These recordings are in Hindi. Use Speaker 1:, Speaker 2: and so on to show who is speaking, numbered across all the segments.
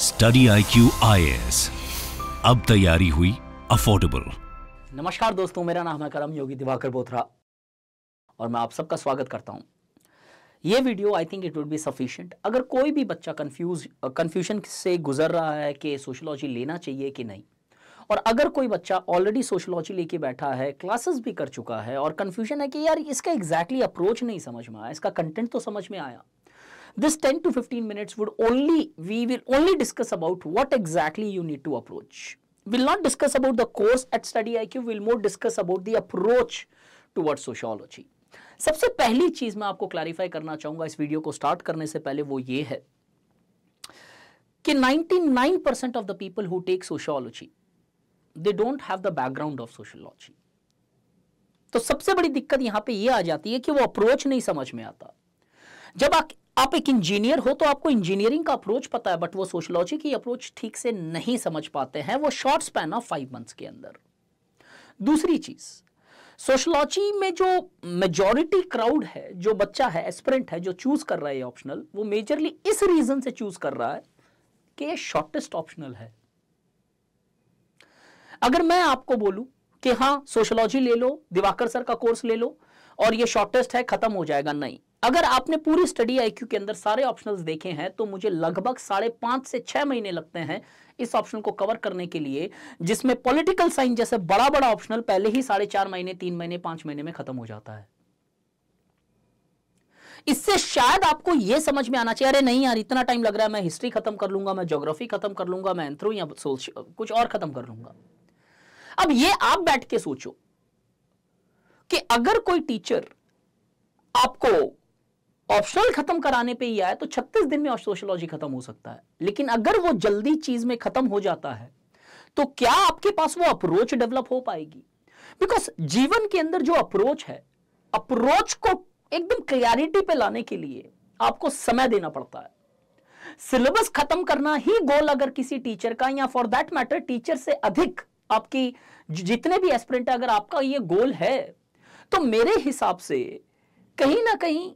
Speaker 1: स्टडी आई क्यू अब तैयारी हुई अफोर्डेबल नमस्कार दोस्तों मेरा नाम है करम योगी दिवाकर बोथरा और मैं आप सबका स्वागत करता हूं ये video I think it would be sufficient अगर कोई भी बच्चा कंफ्यूज कंफ्यूजन से गुजर रहा है कि सोशोलॉजी लेना चाहिए कि नहीं और अगर कोई बच्चा ऑलरेडी सोशलॉजी लेके बैठा है क्लासेस भी कर चुका है और कंफ्यूजन है कि यार इसका एग्जैक्टली exactly अप्रोच नहीं समझ में आया इसका कंटेंट तो समझ में आया this 10 to 15 minutes would only, we will only discuss about what exactly you need to approach. We'll not discuss about the course at Study IQ, we'll more discuss about the approach towards sociology. सबसे पहली चीज मैं आपको क्लैरिफाई करना चाहूंगा इस वीडियो को स्टार्ट करने से पहले वो ये है कि 99 percent of the people who take sociology they don't have the background of sociology तो सबसे बड़ी दिक्कत यहां पे ये आ जाती है कि वो अप्रोच नहीं समझ में आता जब आप आप एक इंजीनियर हो तो आपको इंजीनियरिंग का अप्रोच पता है बट वो सोशलॉजी की अप्रोच ठीक से नहीं समझ पाते हैं वो short span of five months के अंदर दूसरी चीज सोशलॉजी में जो मेजॉरिटी क्राउड है जो बच्चा है एस्परेंट है जो चूज कर रहा है ऑप्शनल वो मेजरली इस रीजन से चूज कर रहा है कि ये शॉर्टेस्ट ऑप्शनल है अगर मैं आपको बोलूं कि हां सोशोलॉजी ले लो दिवाकर सर का कोर्स ले लो और ये शॉर्टेस्ट है खत्म हो जाएगा नहीं अगर आपने पूरी स्टडी आईक्यू के अंदर सारे ऑप्शंस देखे हैं तो मुझे लगभग साढ़े पांच से छह महीने लगते हैं इस ऑप्शन को कवर करने के लिए जिसमें पॉलिटिकल साइंस जैसे बड़ा बड़ा ऑप्शनल पहले ही साढ़े चार महीने तीन महीने पांच महीने में खत्म हो जाता है इससे शायद आपको यह समझ में आना चाहिए अरे नहीं यार इतना टाइम लग रहा है मैं हिस्ट्री खत्म कर लूंगा मैं ज्योग्राफी खत्म कर लूंगा मैं एंथ्रो या कुछ और खत्म कर लूंगा अब ये आप बैठ के सोचो कि अगर कोई टीचर आपको ऑप्शनल खत्म कराने पे ही आए तो 36 दिन में सोशोलॉजी खत्म हो सकता है लेकिन अगर वो जल्दी चीज में खत्म हो जाता है तो क्या आपके पास वो अप्रोच डेवलप हो पाएगी बिकॉज जीवन के अंदर जो अप्रोच है अप्रोच को एकदम क्लियरिटी पे लाने के लिए आपको समय देना पड़ता है सिलेबस खत्म करना ही गोल अगर किसी टीचर का या फॉर दैट मैटर टीचर से अधिक आपकी जितने भी एस्पिरेंट अगर आपका ये गोल है तो मेरे हिसाब से कहीं ना कहीं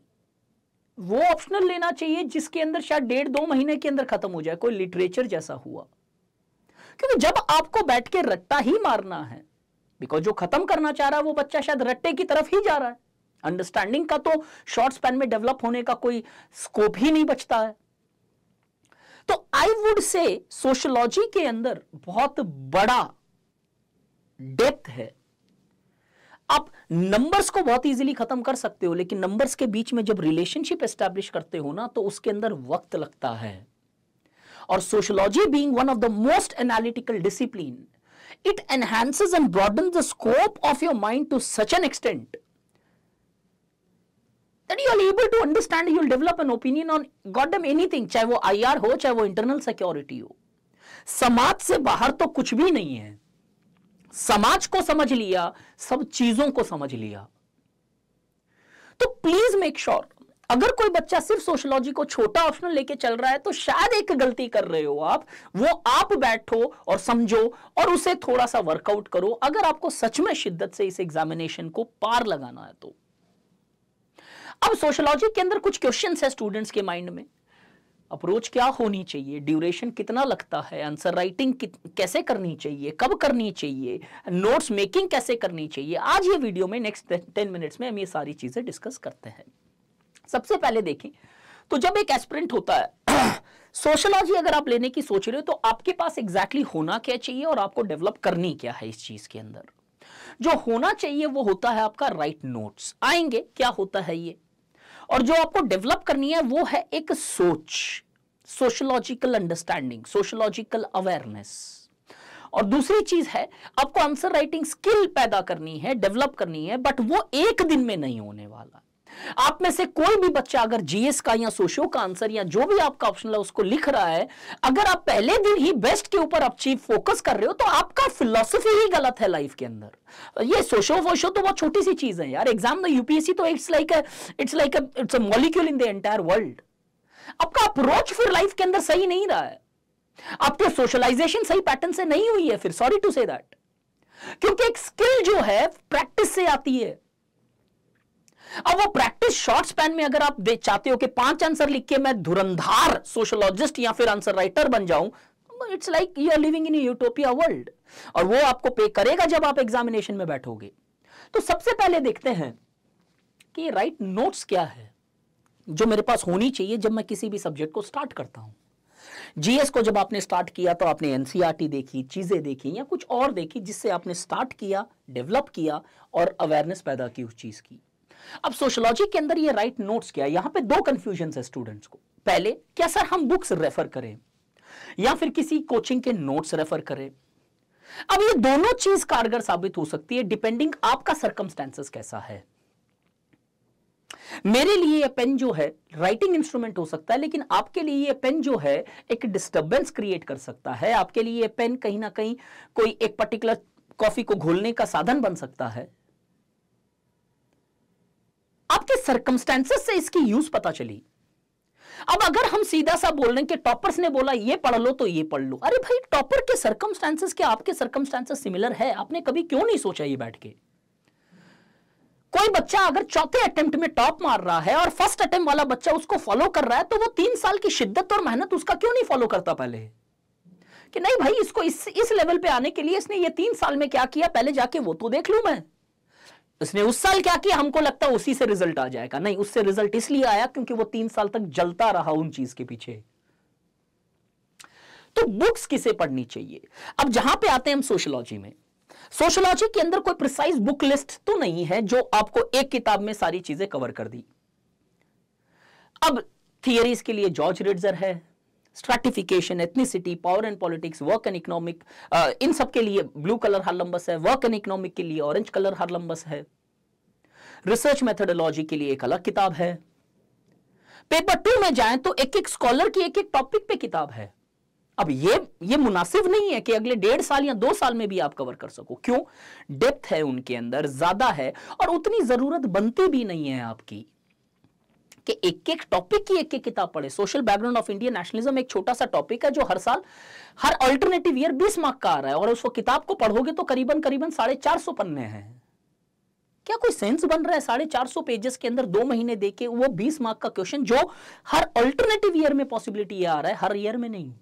Speaker 1: वो ऑप्शनल लेना चाहिए जिसके अंदर शायद डेढ़ दो महीने के अंदर खत्म हो जाए कोई लिटरेचर जैसा हुआ क्योंकि जब आपको बैठ के रट्टा ही मारना है बिकॉज जो खत्म करना चाह रहा है वो बच्चा शायद रट्टे की तरफ ही जा रहा है अंडरस्टैंडिंग का तो शॉर्ट स्पैन में डेवलप होने का कोई स्कोप ही नहीं बचता है तो आई वुड से सोशोलॉजी के अंदर बहुत बड़ा डेप्थ है आप नंबर्स को बहुत इजीली खत्म कर सकते हो लेकिन नंबर्स के बीच में जब रिलेशनशिप एस्टेब्लिश करते हो ना तो उसके अंदर वक्त लगता है और sociology being one of the most analytical discipline it enhances and broadens the scope of your mind to such an extent that you are able to understand develop an opinion on god goddamn anything चाहे वो आईआर हो चाहे वो इंटरनल सिक्योरिटी हो समाज से बाहर तो कुछ भी नहीं है समाज को समझ लिया सब चीजों को समझ लिया तो प्लीज मेक श्योर अगर कोई बच्चा सिर्फ सोशियोलॉजी को छोटा ऑप्शन लेके चल रहा है तो शायद एक गलती कर रहे हो आप वो आप बैठो और समझो और उसे थोड़ा सा वर्कआउट करो अगर आपको सच में शिद्दत से इस एग्जामिनेशन को पार लगाना है तो अब सोशलॉजी के अंदर कुछ क्वेश्चन है स्टूडेंट्स के माइंड में अप्रोच क्या होनी चाहिए ड्यूरेशन कितना लगता है आंसर राइटिंग कैसे करनी चाहिए कब करनी चाहिए नोट्स मेकिंग कैसे करनी चाहिए आज ये वीडियो में नेक्स्ट टेन मिनट्स में हम ये सारी चीज़ें डिस्कस करते हैं सबसे पहले देखें तो जब एक एस्पिरेंट होता है सोशोलॉजी अगर आप लेने की सोच रहे हो तो आपके पास एग्जैक्टली exactly होना क्या चाहिए और आपको डेवलप करनी क्या है इस चीज़ के अंदर जो होना चाहिए वो होता है आपका राइट right नोट्स आएंगे क्या होता है ये और जो आपको डेवलप करनी है वो है एक सोच सोशोलॉजिकल अंडरस्टैंडिंग सोशोलॉजिकल अवेयरनेस और दूसरी चीज है आपको आंसर राइटिंग स्किल पैदा करनी है डेवलप करनी है बट वो एक दिन में नहीं होने वाला आप में से कोई भी बच्चा अगर जीएस का या सोशो का आंसर या जो भी आपका ऑप्शन है उसको लिख रहा है अगर आप पहले दिन ही बेस्ट के ऊपर अचीव फोकस कर रहे हो तो आपका फिलोसफी ही गलत है लाइफ के अंदर तो ये सोशो फोशो तो बहुत छोटी सी चीज है यार एग्जाम में यूपीएससी तो it's like it's like it's a molecule in the entire world आपका अप्रोच फिर लाइफ के अंदर सही नहीं रहा है आपके सोशलाइजेशन सही पैटर्न से नहीं हुई है फिर सॉरी टू से दैट क्योंकि एक स्किल जो है प्रैक्टिस से आती है अब वो प्रैक्टिस शॉर्ट स्पैन में अगर आप चाहते हो कि पांच आंसर लिख के मैं धुरंधार सोशोलॉजिस्ट या फिर आंसर राइटर बन जाऊं it's like you are living in utopia world और वो आपको पे करेगा जब आप एग्जामिनेशन में बैठोगे तो सबसे पहले देखते हैं कि राइट नोट्स क्या है जो मेरे पास होनी चाहिए जब मैं किसी भी सब्जेक्ट को स्टार्ट करता हूं जीएस को जब आपने स्टार्ट किया तो आपने एनसीईआरटी e देखी चीजें देखी या कुछ और देखी जिससे आपने स्टार्ट किया डेवलप किया और अवेयरनेस पैदा की उस चीज की अब सोशोलॉजी के अंदर ये राइट नोट्स क्या है यहां पे दो कंफ्यूजन है स्टूडेंट्स को पहले क्या सर हम बुक्स रेफर करें या फिर किसी कोचिंग के नोट्स रेफर करें अब ये दोनों चीज कारगर साबित हो सकती है डिपेंडिंग आपका सर्कमस्टेंसेस कैसा है मेरे लिए ये पेन जो है राइटिंग इंस्ट्रूमेंट हो सकता है लेकिन आपके लिए ये पेन जो है एक डिस्टरबेंस क्रिएट कर सकता है आपके लिए ये पेन कहीं ना कहीं कोई एक पर्टिकुलर कॉफी को घोलने का साधन बन सकता है आपके सर्कमस्टेंसेस से इसकी यूज पता चली अब अगर हम सीधा सा बोल रहे हैं कि टॉपर्स ने बोला ये पढ़ लो तो ये पढ़ लो अरे भाई टॉपर के सर्कमस्टेंसेस के आपके सर्कमस्टेंसेस सिमिलर है आपने कभी क्यों नहीं सोचा ये बैठ के कोई बच्चा अगर चौथे अटेम्प्ट में टॉप मार रहा है और फर्स्ट अटेम्प्ट वाला बच्चा उसको फॉलो कर रहा है तो वो तीन साल की शिद्दत और मेहनत उसका क्यों नहीं फॉलो करता पहले कि नहीं भाई इसको इस इस लेवल पे आने के लिए इसने ये तीन साल में क्या किया पहले जाके वो तो देख लू मैं उसने उस साल क्या किया हमको लगता है उसी से रिजल्ट आ जाएगा नहीं उससे रिजल्ट इसलिए आया क्योंकि वो तीन साल तक जलता रहा उन चीज के पीछे तो बुक्स किसे पढ़नी चाहिए अब जहां पे आते हैं हम सोशोलॉजी में सोशोलॉजी के अंदर कोई प्रिसाइज बुक लिस्ट तो नहीं है जो आपको एक किताब में सारी चीजें कवर कर दी अब थियरीज के लिए जॉर्ज रिडजर है stratification ethnicity power and politics work and economic इन सब के लिए ब्लू कलर हर लंबस है वर्क एंड इकोनॉमिक के लिए ऑरेंज कलर हर लंबस है रिसर्च मेथडोलॉजी के लिए एक अलग किताब है पेपर टू में जाए तो एक एक स्कॉलर की एक एक टॉपिक पे किताब है अब ये ये मुनासिब नहीं है कि अगले डेढ़ साल या दो साल में भी आप कवर कर सको क्यों डेप्थ है उनके अंदर ज्यादा है और उतनी जरूरत बनती भी नहीं है आपकी कि एक एक टॉपिक की एक एक किताब पढ़े social background of Indian nationalism एक छोटा सा टॉपिक है जो हर साल हर अल्टरनेटिव ईयर बीस मार्क का आ रहा है और उसको किताब को पढ़ोगे तो करीबन करीबन साढ़े चार सौ पन्ने हैं क्या कोई सेंस बन रहा है साढ़े चार सौ पेजेस के अंदर दो महीने देके वो बीस मार्क का क्वेश्चन जो हर अल्टरनेटिव ईयर में पॉसिबिलिटी आ रहा है हर ईयर में नहीं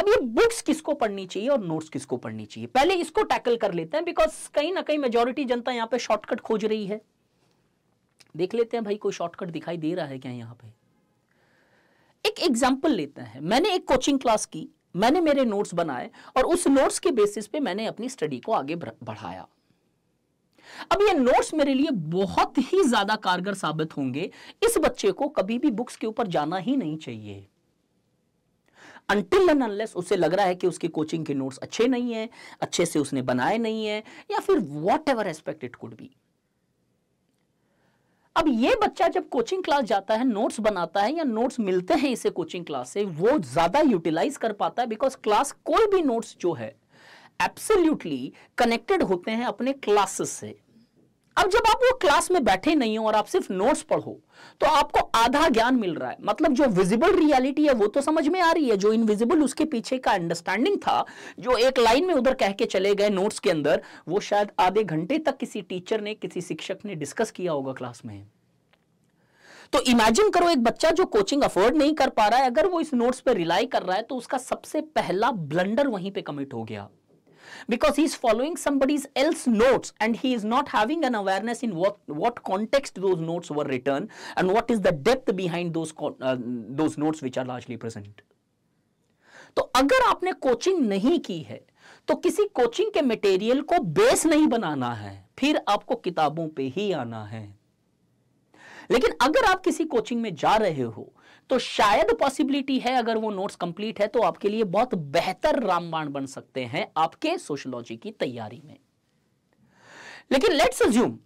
Speaker 1: अब ये बुक्स किसको पढ़नी चाहिए और नोट्स किसको पढ़नी चाहिए पहले इसको टैकल कर लेते हैं बिकॉज कहीं ना कहीं मेजोरिटी जनता यहाँ पे शॉर्टकट खोज रही है देख लेते हैं भाई कोई शॉर्टकट दिखाई दे रहा है क्या यहाँ पे एक एग्जाम्पल लेते हैं मैंने एक कोचिंग क्लास की मैंने मेरे नोट्स बनाए और उस नोट्स के बेसिस पे मैंने अपनी स्टडी को आगे बढ़ाया अब ये नोट्स मेरे लिए बहुत ही ज्यादा कारगर साबित होंगे इस बच्चे को कभी भी बुक्स के ऊपर जाना ही नहीं चाहिए Until and unless उसे लग रहा है कि उसकी कोचिंग के नोट्स अच्छे नहीं है अच्छे से उसने बनाए नहीं है या फिर whatever aspect it could be अब ये बच्चा जब कोचिंग क्लास जाता है नोट्स बनाता है या नोट्स मिलते हैं इसे कोचिंग क्लास से वो ज़्यादा यूटिलाइज कर पाता है बिकॉज क्लास कोई भी नोट्स जो है एब्सोल्यूटली कनेक्टेड होते हैं अपने क्लासेस से अब जब आप वो क्लास में बैठे नहीं हो और आप सिर्फ नोट्स पढ़ो तो आपको आधा ज्ञान मिल रहा है मतलब जो विजिबल रियलिटी है वो तो समझ में आ रही है जो इनविजिबल उसके पीछे का अंडरस्टैंडिंग था जो एक लाइन में उधर कह के चले गए नोट्स के अंदर वो शायद आधे घंटे तक किसी टीचर ने किसी शिक्षक ने डिस्कस किया होगा क्लास में तो इमेजिन करो एक बच्चा जो कोचिंग अफोर्ड नहीं कर पा रहा है अगर वो इस नोट्स पे रिलाई कर रहा है तो उसका सबसे पहला ब्लंडर वहीं पे कमिट हो गया because he is following somebody's else notes and he is not having an awareness in what context those notes were written and what is the depth behind those notes which are largely present तो अगर आपने कोचिंग नहीं की है तो किसी कोचिंग के मटेरियल को बेस नहीं बनाना है फिर आपको किताबों पे ही आना है लेकिन अगर आप किसी कोचिंग में जा रहे हो तो शायद पॉसिबिलिटी है अगर वो नोट्स कंप्लीट है तो आपके लिए बहुत बेहतर रामबाण बन सकते हैं आपके सोशलॉजी की तैयारी में लेकिन लेट्स अज्यूम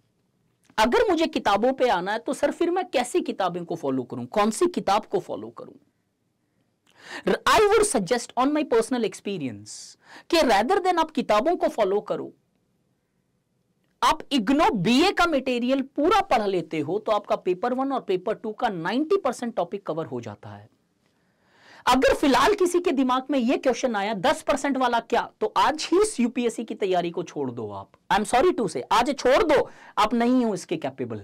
Speaker 1: अगर मुझे किताबों पे आना है तो सर फिर मैं कैसी किताबें को फॉलो करूं कौन सी किताब को फॉलो करूं I would suggest on my personal experience कि रैदर देन आप किताबों को फॉलो करो आप इग्नो बीए का मटेरियल पूरा पढ़ लेते हो तो आपका पेपर वन और पेपर टू का 90 परसेंट टॉपिक कवर हो जाता है अगर फिलहाल किसी के दिमाग में यह क्वेश्चन आया 10 परसेंट वाला क्या तो आज ही यूपीएससी की तैयारी को छोड़ दो आप आई एम सॉरी टू से आज छोड़ दो आप नहीं हो इसके कैपेबल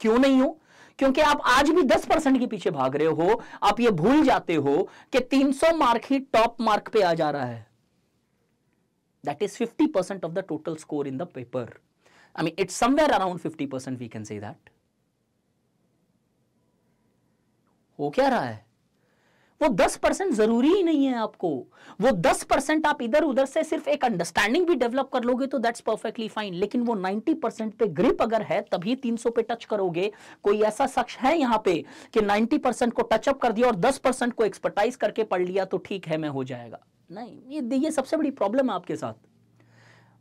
Speaker 1: क्यों नहीं हो क्योंकि आप आज भी 10 परसेंट के पीछे भाग रहे हो आप यह भूल जाते हो कि 300 मार्क ही टॉप मार्क पे आ जा रहा है That is 50% of the total score in the paper. I mean, it's somewhere around 50% we can say that. हो क्या वो दस परसेंट जरूरी ही नहीं है आपको वो दस परसेंट आप इधर उधर से सिर्फ एक अंडरस्टैंडिंग भी डेवलप कर लोगे तो दैट्स परफेक्टली फाइन लेकिन वो नाइनटी परसेंट पे ग्रिप अगर है तभी तीन सौ पे टच करोगे कोई ऐसा शख्स है यहाँ पे कि नाइनटी परसेंट को टचअप कर दिया और दस परसेंट को एक्सपर्टाइज करके पढ़ लिया तो ठीक है मैं हो जाएगा नहीं ये ये सबसे बड़ी प्रॉब्लम है आपके साथ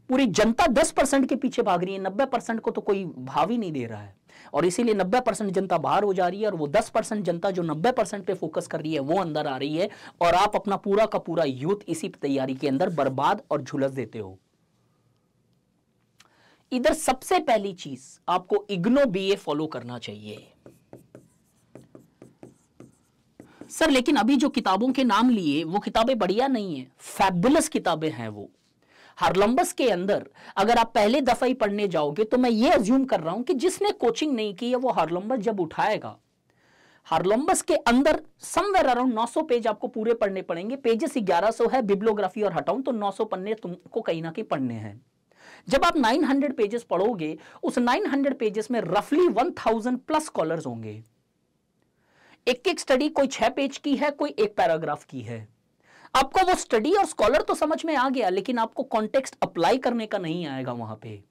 Speaker 1: पूरी जनता दस परसेंट के पीछे भाग रही है नब्बे परसेंट को तो कोई भाव ही नहीं दे रहा है और इसीलिए 90 परसेंट जनता बाहर हो जा रही है और वो 10 परसेंट जनता जो 90 परसेंट पे फोकस कर रही है वो अंदर आ रही है और आप अपना पूरा का पूरा यूथ इसी तैयारी के अंदर बर्बाद और झुलस देते हो इधर सबसे पहली चीज आपको इग्नो बी फॉलो करना चाहिए सर लेकिन अभी जो किताबों के नाम लिए वो किताबें बढ़िया नहीं है फैबुलस किताबें हैं वो हार्लम्बस के अंदर अगर आप पहले दफा ही पढ़ने जाओगे तो मैं ये अज्यूम कर रहा हूं कि जिसने कोचिंग नहीं की है वो हार्लम्बस जब उठाएगा हार्लम्बस के अंदर समवेयर अराउंड 900 पेज आपको पूरे पढ़ने पड़ेंगे पेजेस 1100 है बिब्लोग्राफी और हटाऊं तो 900 पन्ने तुमको कहीं ना कहीं पढ़ने हैं जब आप 900 पेजेस पढ़ोगे उस 900 पेजेस में रफली 1000 प्लस स्कॉलर्स होंगे एक एक स्टडी कोई छह पेज की है कोई एक पैराग्राफ की है आपको वो स्टडी और स्कॉलर तो समझ में आ गया लेकिन आपको कॉन्टेक्स्ट अप्लाई करने का नहीं आएगा वहां पे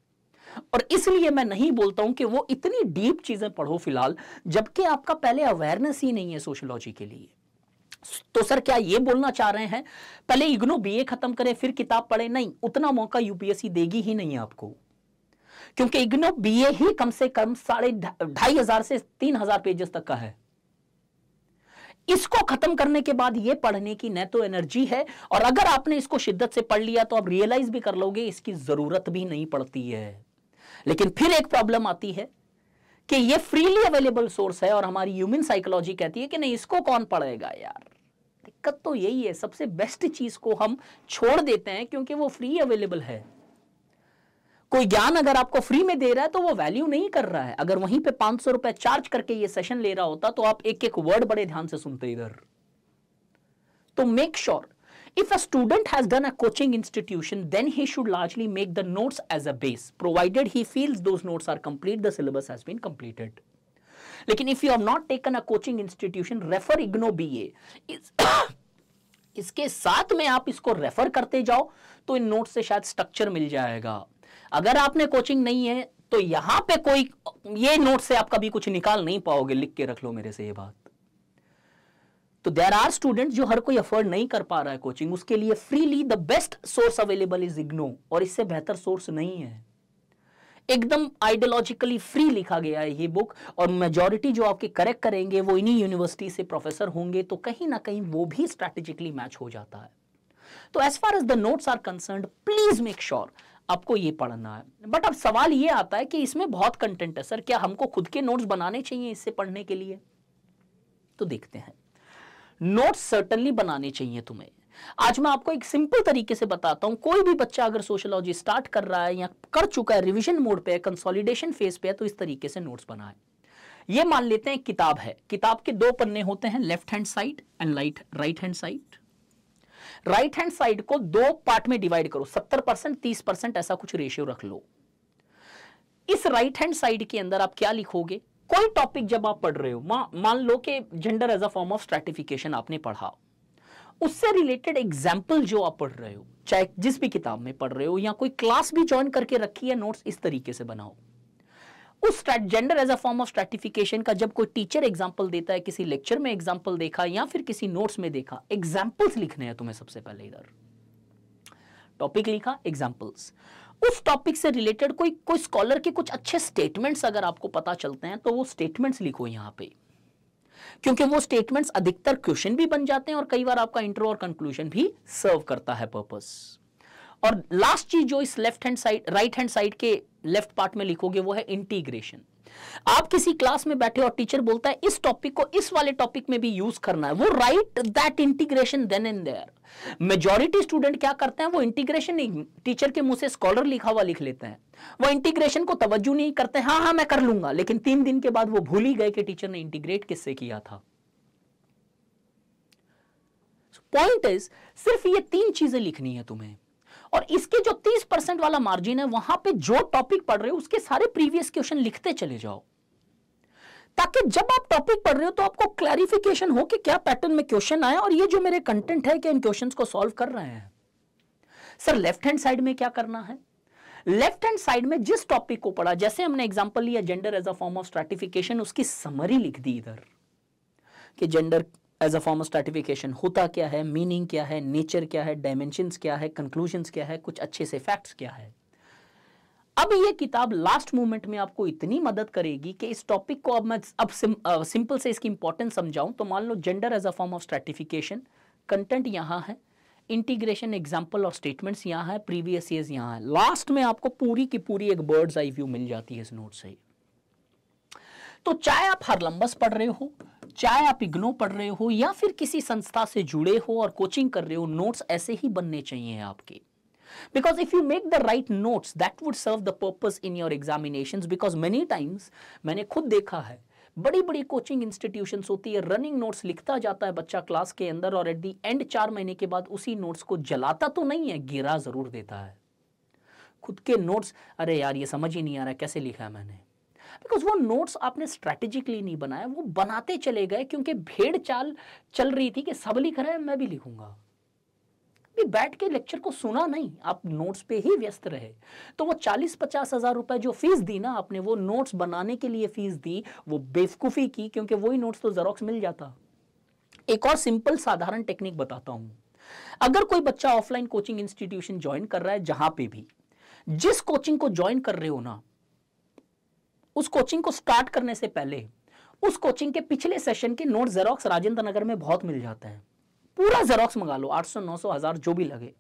Speaker 1: और इसलिए मैं नहीं बोलता हूं कि वो इतनी डीप चीजें पढ़ो फिलहाल जबकि आपका पहले अवेयरनेस ही नहीं है सोशोलॉजी के लिए तो सर क्या ये बोलना चाह रहे हैं पहले इग्नो बीए खत्म करें फिर किताब पढ़े नहीं उतना मौका यूपीएससी देगी ही नहीं आपको क्योंकि इग्नो बीए ही कम से कम साढ़े ढाई हजार से तीन हजार पेजेस तक का है इसको खत्म करने के बाद ये पढ़ने की न तो एनर्जी है और अगर आपने इसको शिद्दत से पढ़ लिया तो आप रियलाइज भी कर लोगे इसकी जरूरत भी नहीं पड़ती है लेकिन फिर एक प्रॉब्लम आती है कि ये फ्रीली अवेलेबल सोर्स है और हमारी ह्यूमन साइकोलॉजी कहती है कि नहीं इसको कौन पढ़ेगा यार दिक्कत तो यही है सबसे बेस्ट चीज को हम छोड़ देते हैं क्योंकि वो फ्री अवेलेबल है कोई ज्ञान अगर आपको फ्री में दे रहा है तो वो वैल्यू नहीं कर रहा है अगर वहीं पे पांच सौ रुपए चार्ज करके ये सेशन ले रहा होता तो आप एक एक वर्ड बड़े ध्यान से सुनते इधर तो make sure if a student has done a coaching institution then he should largely make the notes as a base provided he feels those notes are complete the syllabus has been completed लेकिन if you have not taken a coaching institution refer IGNOU B A इसके साथ में आप इसको रेफर करते जाओ तो इन नोट से शायद स्ट्रक्चर मिल जाएगा अगर आपने कोचिंग नहीं है तो यहां पे कोई ये नोट से आप कभी कुछ निकाल नहीं पाओगे लिख के रख लो मेरे से ये बात तो देर आर स्टूडेंट जो हर कोई अफोर्ड नहीं कर पा रहा है कोचिंग उसके लिए freely the best source available is IGNOU और इससे बेहतर सोर्स नहीं है एकदम आइडियोलॉजिकली फ्री लिखा गया है ये बुक और मेजोरिटी जो आपके करेक्ट करेंगे वो इन्हीं यूनिवर्सिटी से प्रोफेसर होंगे तो कहीं ना कहीं वो भी स्ट्रेटेजिकली मैच हो जाता है तो as far as the notes are concern please make sure आपको ये पढ़ना है बट अब सवाल ये आता है कि इसमें बहुत कंटेंट है सर क्या हमको खुद के नोट्स बनाने चाहिए इससे पढ़ने के लिए तो देखते हैं नोट्स सर्टनली बनाने चाहिए तुम्हें आज मैं आपको एक सिंपल तरीके से बताता हूं कोई भी बच्चा अगर सोशोलॉजी स्टार्ट कर रहा है या कर चुका है रिविजन मोड पर कंसोलिडेशन फेज पे है तो इस तरीके से नोट्स बनाए ये मान लेते हैं किताब है किताब के दो पन्ने होते हैं left hand side and right hand side right hand side को दो पार्ट में डिवाइड करो सत्तर परसेंट तीस परसेंट ऐसा कुछ रेशियो रख लो इस राइट हैंड साइड के अंदर आप क्या लिखोगे कोई टॉपिक जब आप पढ़ रहे हो मान लो कि gender as a form of stratification आपने पढ़ा उससे रिलेटेड एग्जाम्पल जो आप पढ़ रहे हो चाहे जिस भी किताब में पढ़ रहे हो या कोई क्लास भी ज्वाइन करके रखी है नोट्स इस तरीके से बनाओ उस gender as a form of stratification का जब कोई टीचर एग्जाम्पल देता है किसी लेक्चर में एग्जाम्पल देखा या फिर किसी नोट्स में देखा एग्जाम्पल्स लिखने हैं तुम्हें सबसे पहले इधर टॉपिक लिखा एग्जाम्पल्स उस टॉपिक से रिलेटेड कोई कोई स्कॉलर के कुछ अच्छे स्टेटमेंट्स अगर आपको पता चलते हैं तो वो स्टेटमेंट्स लिखो यहां पे क्योंकि वो स्टेटमेंट्स अधिकतर क्वेश्चन भी बन जाते हैं और कई बार आपका इंट्रो और कंक्लूजन भी सर्व करता है पर्पस और लास्ट चीज जो इस left hand side right hand side के लेफ्ट पार्ट में लिखोगे वो है इंटीग्रेशन आप किसी क्लास में बैठे और टीचर बोलता है इस टॉपिक को इस वाले टॉपिक में भी यूज करना है वो right that integration then and there majority student क्या करते हैं वो इंटीग्रेशन नहीं टीचर के मुंह से स्कॉलर लिखा हुआ लिख लेते हैं वो इंटीग्रेशन को तवज्जो नहीं करते हाँ हाँ मैं कर लूंगा लेकिन तीन दिन के बाद वो भूल ही गए कि टीचर ने इंटीग्रेट किससे किया था पॉइंट इज सिर्फ ये तीन चीजें लिखनी है तुम्हें और इसके जो 30 परसेंट वाला मार्जिन है वहां पे जो टॉपिक पढ़ रहे हो उसके सारे प्रीवियस क्वेश्चन लिखते चले जाओ ताकि जब आप टॉपिक पढ़ रहे हो तो आपको क्लैरिफिकेशन हो कि क्या पैटर्न में क्वेश्चन आया और ये जो मेरे कंटेंट है क्या इन क्वेश्चन को सॉल्व कर रहे हैं सर लेफ्ट हैंड साइड में क्या करना है लेफ्ट हैंड साइड में जिस टॉपिक को पढ़ा जैसे हमने एग्जाम्पल लिया gender as a form of stratification उसकी समरी लिख दी इधर कि gender as a form of stratification होता क्या है मीनिंग क्या है नेचर क्या है डायमेंशन क्या है कंक्लूजन क्या है कुछ अच्छे से फैक्ट्स क्या है अब ये किताब लास्ट मोमेंट में आपको इतनी मदद करेगी कि इस टॉपिक को अब मैं अब सिम, आ, सिंपल से इसकी इंपॉर्टेंस समझाऊं तो मान लो gender as a form of stratification content यहां है इंटीग्रेशन एग्जाम्पल और स्टेटमेंट्स यहां है प्रीवियस ईयर यहां है लास्ट में आपको पूरी की पूरी एक बर्ड्स आई व्यू मिल जाती है इस नोट से तो चाहे आप हरलम्बस पढ़ रहे हो चाहे आप इग्नो पढ़ रहे हो या फिर किसी संस्था से जुड़े हो और कोचिंग कर रहे हो नोट्स ऐसे ही बनने चाहिए आपके because if you make the right note that would serve the purpose in your examination because many times मैंने खुद देखा है बड़ी बड़ी कोचिंग इंस्टीट्यूशन होती है रनिंग नोट्स लिखता जाता है बच्चा क्लास के अंदर और एट दी एंड चार महीने के बाद उसी नोट्स को जलाता तो नहीं है गिरा जरूर देता है खुद के नोट्स अरे यार ये समझ ही नहीं आ रहा कैसे लिखा है मैंने बिकॉज वो नोट्स आपने स्ट्रैटेजिकली नहीं बनाया वो बनाते चले गए क्योंकि भेड़ चाल चल रही थी कि सब लिख रहे हैं मैं भी लिखूंगा भी बैठ के लेक्चर को सुना नहीं आप नोट्स पे ही व्यस्त रहे तो वो चालीस पचास हजार रुपए जो फीस दी ना आपने वो नोट्स बनाने के लिए फीस दी वो बेवकूफ़ी की क्योंकि वही नोट्स तो जेरोक्स मिल जाता एक और सिंपल साधारण टेक्निक बताता हूं अगर कोई बच्चा ऑफलाइन कोचिंग इंस्टीट्यूशन ज्वाइन कर रहा है जहां पे भी जिस कोचिंग को ज्वाइन कर रहे हो ना उस कोचिंग को स्टार्ट करने से पहले उस कोचिंग के पिछले सेशन के नोट जेरोक्स राजेंद्र नगर में बहुत मिल जाता है पूरा जेरोक्स मंगा लो 800 900 हजार जो भी लगे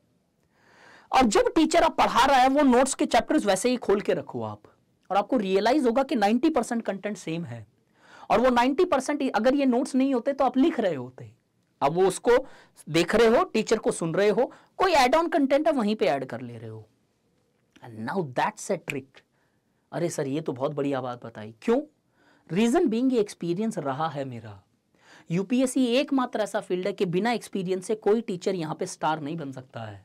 Speaker 1: और जब टीचर आप पढ़ा रहा है वो नोट्स के चैप्टर्स वैसे ही खोल के रखो आप और आपको रियलाइज होगा कि 90 परसेंट कंटेंट सेम है और वो 90 परसेंट अगर ये नोट्स नहीं होते तो आप लिख रहे होते अब वो उसको देख रहे हो टीचर को सुन रहे हो कोई एड ऑन कंटेंट है वहीं पर एड कर ले रहे हो नाउ दैट्स ए ट्रिक अरे सर ये तो बहुत बढ़िया बात बताई क्यों रीज़न बींग एक्सपीरियंस रहा है मेरा यूपीएससी एकमात्र ऐसा फील्ड है कि बिना एक्सपीरियंस से कोई टीचर यहाँ पे स्टार नहीं बन सकता है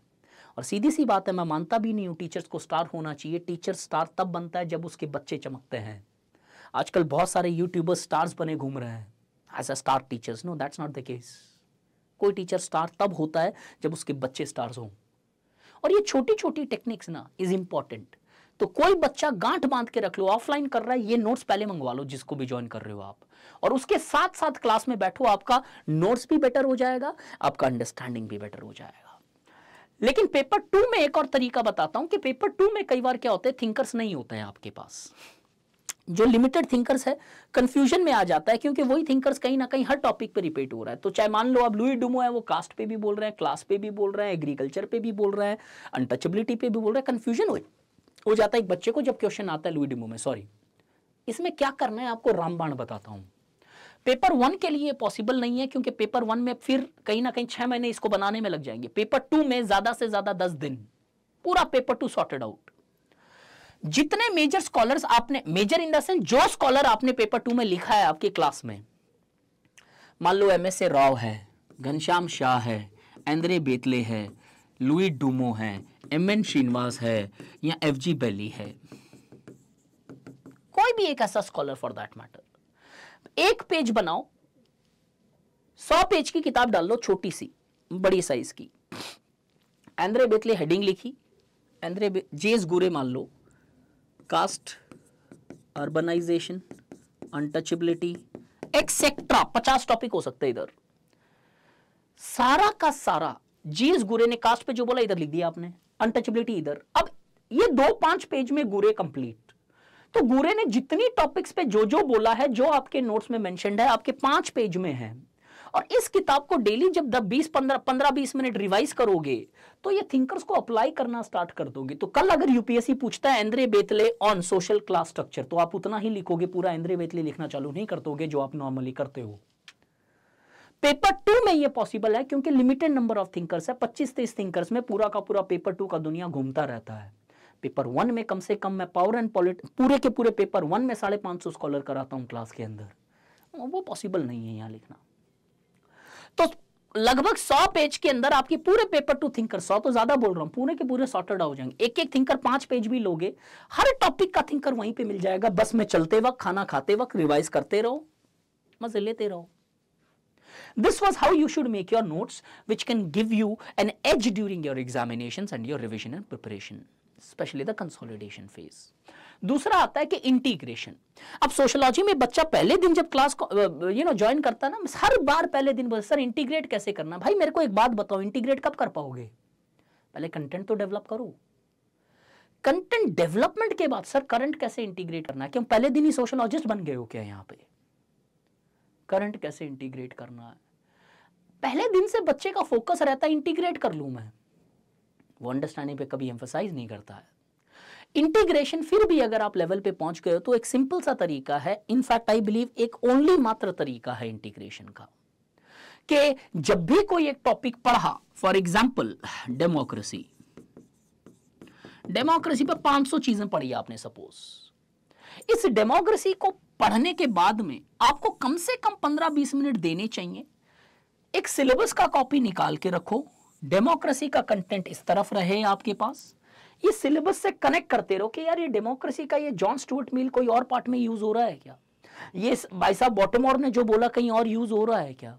Speaker 1: और सीधी सी बात है मैं मानता भी नहीं हूँ टीचर्स को स्टार होना चाहिए टीचर स्टार तब बनता है जब उसके बच्चे चमकते हैं आजकल बहुत सारे यूट्यूबर्स स्टार्स बने घूम रहे हैं as a star teachers no that's not the case कोई टीचर स्टार तब होता है जब उसके बच्चे स्टार्स हों और ये छोटी छोटी टेक्निक्स ना इज इंपॉर्टेंट तो कोई बच्चा गांठ बांध के रख लो ऑफलाइन कर रहा है ये नोट्स पहले मंगवा लो जिसको भी ज्वाइन कर रहे हो आप और उसके साथ साथ क्लास में बैठो आपका नोट्स भी बेटर हो जाएगा आपका अंडरस्टैंडिंग भी बेटर हो जाएगा लेकिन पेपर टू में एक और तरीका बताता हूं कि पेपर टू में कई बार क्या होते हैं थिंकर्स नहीं होते हैं आपके पास जो लिमिटेड थिंकर्स है कंफ्यूजन में आ जाता है क्योंकि वही थिंकर्स कहीं ना कहीं हर टॉपिक पे रिपीट हो रहा है तो चाहे मान लो अब लुई डुमो है वो कास्ट पे भी बोल रहे हैं क्लास पे भी बोल रहे हैं एग्रीकल्चर पे भी बोल रहे हैं अनटचेबिलिटी पे भी बोल रहे हैं कंफ्यूजन हो हो जाता है एक बच्चे को जब क्वेश्चन आता है लुई डिमो में सॉरी इसमें क्या करना है आपको रामबाण बताता हूं पेपर वन के लिए पॉसिबल नहीं है क्योंकि पेपर वन में फिर कहीं ना कहीं छह महीने इसको बनाने में लग जाएंगे पेपर टू में ज्यादा से ज्यादा दस दिन पूरा पेपर टू सॉर्टेड आउट जितने मेजर स्कॉलर्स आपने मेजर इन देंस जो स्कॉलर आपने पेपर टू में लिखा है आपकी क्लास में मान लो एम एस ए राव है घनश्याम शाह है एंद्रे बेतले है लुई डुमो हैं एम एन श्रीनिवास है या एफ जी बेली है कोई भी एक ऐसा स्कॉलर फॉर दैट मैटर एक पेज बनाओ सौ पेज की किताब डाल लो छोटी सी बड़ी साइज की एंद्रे बेतले हेडिंग लिखी एंद्रे जेस गुरे मान लो कास्ट अर्बनाइजेशन अनटचेबिलिटी एक्सेट्रा पचास टॉपिक हो सकते इधर सारा का सारा जीएस गुरे ने कास्ट पे जो बोला इधर लिख दिया आपने अनटचेबिलिटी इधर अब ये दो पांच पेज में गुरे कंप्लीट तो गुरे ने जितनी टॉपिक्स पे जो जो बोला है जो आपके नोट्स में मेंशनड है आपके पांच पेज में है और इस किताब को डेली जब दस बीस पंद्रह पंद्रह बीस मिनट रिवाइज करोगे तो ये थिंकर्स को अप्लाई करना स्टार्ट कर दोगे तो कल अगर यूपीएससी पूछता है Andre Beteille on social class structure तो आप उतना ही लिखोगे पूरा इंद्रे बेतले लिखना चालू नहीं कर जो आप नॉर्मली करते हो पेपर टू में ये पॉसिबल है क्योंकि लिमिटेड नंबर ऑफ थिंकर्स है पच्चीस तेईस थिंकर्स में पूरा का पूरा पेपर टू का दुनिया घूमता रहता है पेपर वन में कम से कम मैं पावर एंड पॉलिट पूरे के पूरे पेपर वन में साढ़े पांच सौ स्कॉलर कराता हूं क्लास के अंदर वो पॉसिबल नहीं है यहां लिखना तो लगभग सौ पेज के अंदर आपके पूरे पेपर टू थिंकर सौ तो ज्यादा बोल रहा हूं पूरे के पूरे सॉर्टेड हो जाएंगे एक एक थिंकर पांच पेज भी लोगे हर टॉपिक का थिंकर वहीं पे मिल जाएगा बस में चलते वक्त खाना खाते वक्त रिवाइज करते रहो मजे लेते रहो This was how you should make your notes which can give you an edge during your examinations and your revision and preparation, especially the consolidation phase. दूसरा आता है कि इंटीग्रेशन अब सोशलॉजी में बच्चा पहले दिन जब क्लास को यू नो ज्वाइन करता है ना हर बार पहले दिन बोलता सर इंटीग्रेट कैसे करना भाई मेरे को एक बात बताओ इंटीग्रेट कब कर पाओगे पहले कंटेंट तो डेवलप करो कंटेंट डेवलपमेंट के बाद सर करंट कैसे इंटीग्रेट करना क्यों पहले दिन ही सोशलॉजिस्ट बन गए हो क्या यहां पे करंट कैसे इंटीग्रेट करना है पहले दिन से बच्चे का फोकस रहता है इंटीग्रेट कर लू मैं वो अंडरस्टैंडिंग पे कभी एम्फोसाइज नहीं करता है इंटीग्रेशन फिर भी अगर आप लेवल पे पहुंच गए हो तो एक सिंपल सा तरीका है इनफैक्ट आई बिलीव एक ओनली मात्र तरीका है इंटीग्रेशन का कि जब भी कोई एक टॉपिक पढ़ा फॉर एग्जाम्पल डेमोक्रेसी डेमोक्रेसी पर 500 चीजें पढ़ी आपने सपोज इस डेमोक्रेसी को पढ़ने के बाद में आपको कम से कम 15-20 मिनट देने चाहिए एक सिलेबस का कॉपी निकाल के रखो डेमोक्रेसी का कंटेंट इस तरफ रहे आपके पास ये सिलेबस से कनेक्ट करते रहो कि यार ये डेमोक्रेसी का ये जॉन स्टूअर्ट मिल कोई और पार्ट में यूज हो रहा है क्या ये भाई साहब बॉटमोर ने जो बोला कहीं और यूज हो रहा है क्या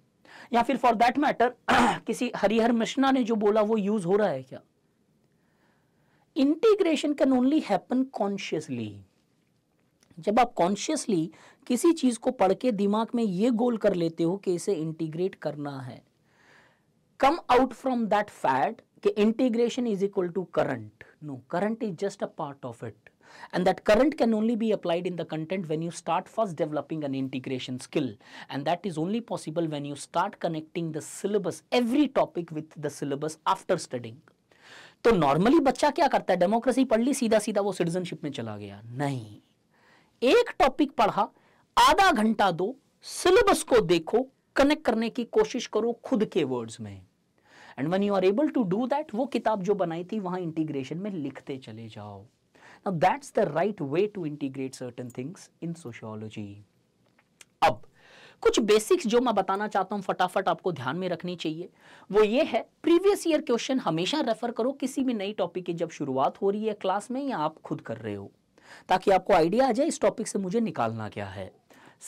Speaker 1: या फिर फॉर दैट मैटर किसी हरिहर मिश्रा ने जो बोला वो यूज हो रहा है क्या integration can only happen consciously जब आप कॉन्शियसली किसी चीज़ को पढ़ के दिमाग में ये गोल कर लेते हो कि इसे इंटीग्रेट करना है come out from that fact कि integration is equal to current no current is just a part of it and that current can only be applied in the content when you start first developing an integration skill and that is only possible when you start connecting the syllabus every topic with the syllabus after studying तो नॉर्मली बच्चा क्या करता है डेमोक्रेसी पढ़ ली सीधा सीधा वो सिटीजनशिप में चला गया नहीं एक टॉपिक पढ़ा आधा घंटा दो सिलेबस को देखो कनेक्ट करने की कोशिश करो खुद के वर्ड्स में and when you are able to do that वो किताब जो बनाई थी वहां इंटीग्रेशन में लिखते चले जाओ now that's the right way to integrate certain things in sociology अब कुछ बेसिक्स जो मैं बताना चाहता हूं फटाफट आपको ध्यान में रखनी चाहिए वो ये है प्रीवियस ईयर क्वेश्चन हमेशा रेफर करो किसी भी नई टॉपिक की जब शुरुआत हो रही है क्लास में या आप खुद कर रहे हो ताकि आपको आइडिया आ जाए इस टॉपिक से मुझे निकालना क्या है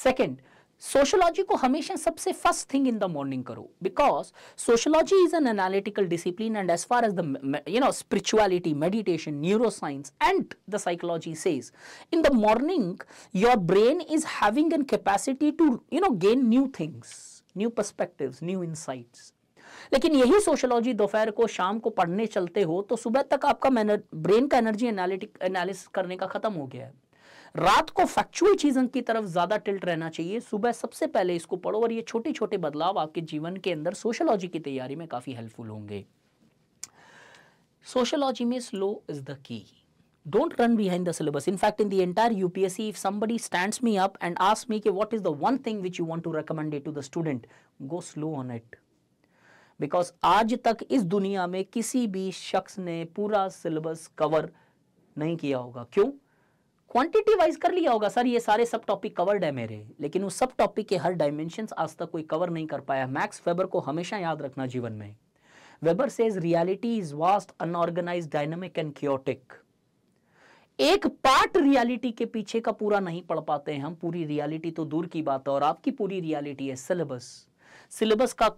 Speaker 1: सेकेंड सोशोलॉजी को हमेशा सबसे first thing in the morning करो because sociology is an analytical discipline and as far as the you know spirituality meditation neuroscience and the psychology says in the morning your brain is having an capacity to you know gain new things new perspective new insights लेकिन यही सोशोलॉजी दोपहर को शाम को पढ़ने चलते हो तो सुबह तक आपका ब्रेन का एनर्जी एनालिटिक एनालिसिस करने का खत्म हो गया है रात को फैक्चुअल चीजों की तरफ ज्यादा टिल्ट रहना चाहिए सुबह सबसे पहले इसको पढ़ो और ये छोटे छोटे बदलाव आपके जीवन के अंदर सोशोलॉजी की तैयारी में काफी हेल्पफुल होंगे सोशोलॉजी में slow is the key don't run behind the syllabus in fact, in the entire UPSC, if somebody stands me up and asks me, okay, what is द one thing which you want to recommend to the student go slow on it because आज तक इस दुनिया में किसी भी शख्स ने पूरा सिलेबस कवर नहीं किया होगा क्यों क्वांटिटी वाइज कर लिया होगा सर ये सारे सब टॉपिक कवर्ड है मेरे लेकिन उस सब टॉपिक के हर डायमेंशन आज तक कोई कवर नहीं कर पाया मैक्स फेबर को हमेशा याद रखना जीवन में Weber says reality is vast unorganised dynamic and chaotic एक पार्ट रियलिटी के पीछे का पूरा नहीं पढ़ पाते हैं हम पूरी रियलिटी तो दूर की बात है और आपकी पूरी रियलिटी है सिलेबस सिलेबस का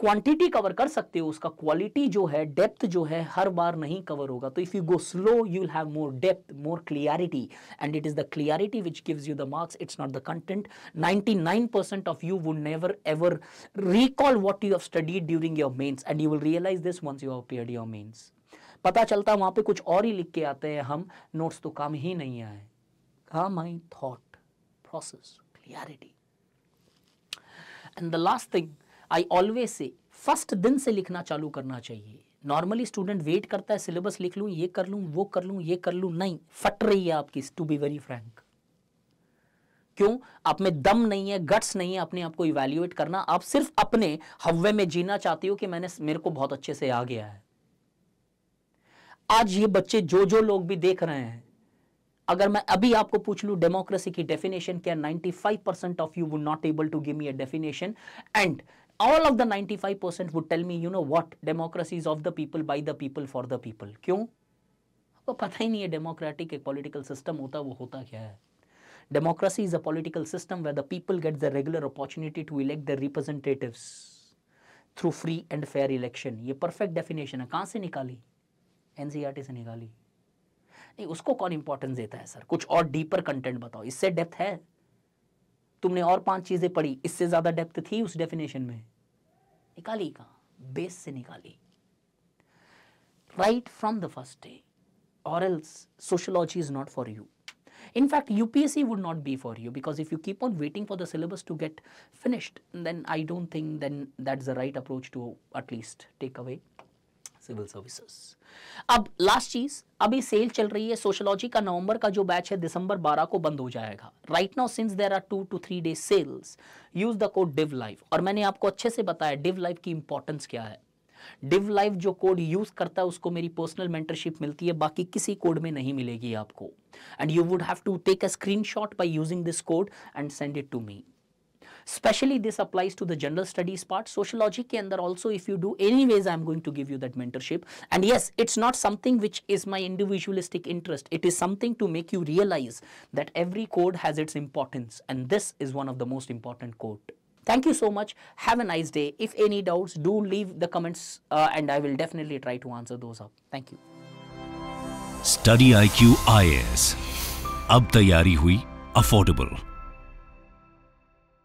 Speaker 1: क्वांटिटी कवर कर सकते हो उसका क्वालिटी जो है डेप्थ जो है हर बार नहीं कवर होगा तो if you go slow you will have more depth more clarity and it is the clarity which gives you the marks it's not the content 99% of you would never ever recall what you have studied during your mains and you will realize this once you have appeared your पता चलता वहां पर कुछ और ही लिख के आते हैं हम नोट्स तो काम ही नहीं आए हा my thought process clarity and the last thing I always say first दिन से लिखना चालू करना चाहिए नॉर्मली स्टूडेंट वेट करता है सिलेबस लिख लूँ ये कर लूँ वो कर लूँ ये कर लूँ नहीं फट रही है आपकी टू बी वेरी फ्रैंक क्यों आप में दम नहीं है गट्स नहीं है अपने आप को इवेल्युएट करना आप सिर्फ अपने हवे में जीना चाहते हो कि मैंने मेरे को बहुत अच्छे से आ गया है आज ये बच्चे जो जो लोग भी देख रहे हैं अगर मैं अभी आपको पूछ लू डेमोक्रेसी की डेफिनेशन क्या 95 of you would not able to give me a definition and all of the 95% percent would tell me you know what democracy of the people by the people for the people क्यों आपको पता ही नहीं है डेमोक्रेटिक एक पॉलिटिकल सिस्टम होता वो होता क्या है democracy is a political system where the people get the regular opportunity to elect the representative through free and fair election ये परफेक्ट डेफिनेशन है कहाँ से निकाली एनसीईआरटी e से निकाली नहीं उसको कौन इंपॉर्टेंस देता है सर कुछ और डीपर कंटेंट बताओ इससे डेप्थ है तुमने और पांच चीजें पढ़ी इससे ज्यादा डेप्थ थी उस डेफिनेशन में निकाली कहा बेस से निकाली right from the first day और else sociology is not for you In fact, UPSC would not be for you because if you keep on waiting for the syllabus to get finished, then I don't think then that's the right approach to at least take away. Civil services अब लास्ट चीज अभी सेल चल रही है सोशोलॉजी का नवंबर का जो बैच है दिसंबर 12 को बंद हो जाएगा right now since there are two to three day sales use the code div live और मैंने आपको अच्छे से बताया डिव लाइव की इंपॉर्टेंस क्या है डिव लाइव जो कोड यूज करता है उसको मेरी पर्सनल मेंटरशिप मिलती है बाकी किसी कोड में नहीं मिलेगी आपको and you would have to take a screenshot by using this code and send it to me Especially, this applies to the general studies part sociology and also if you do anyways i'm going to give you that mentorship and yes it's not something which is my individualistic interest it is something to make you realize that every code has its importance and this is one of the most important code thank you so much have a nice day if any doubts do leave the comments uh, and i will definitely try to answer those up thank you study iq is ab tayari hui affordable